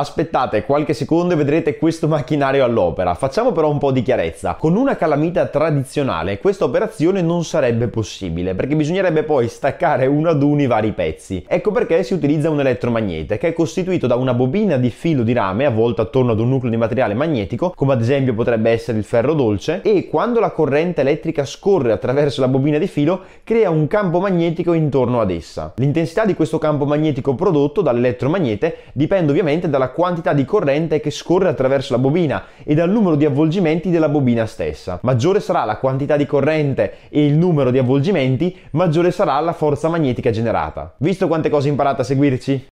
Aspettate qualche secondo e vedrete questo macchinario all'opera. Facciamo però un po' di chiarezza. Con una calamita tradizionale questa operazione non sarebbe possibile perché bisognerebbe poi staccare uno ad uno i vari pezzi. Ecco perché si utilizza un elettromagnete che è costituito da una bobina di filo di rame avvolta attorno ad un nucleo di materiale magnetico come ad esempio potrebbe essere il ferro dolce e quando la corrente elettrica scorre attraverso la bobina di filo crea un campo magnetico intorno ad essa. L'intensità di questo campo magnetico prodotto dall'elettromagnete dipende ovviamente dalla dalla quantità di corrente che scorre attraverso la bobina e dal numero di avvolgimenti della bobina stessa. Maggiore sarà la quantità di corrente e il numero di avvolgimenti, maggiore sarà la forza magnetica generata. Visto quante cose imparate a seguirci?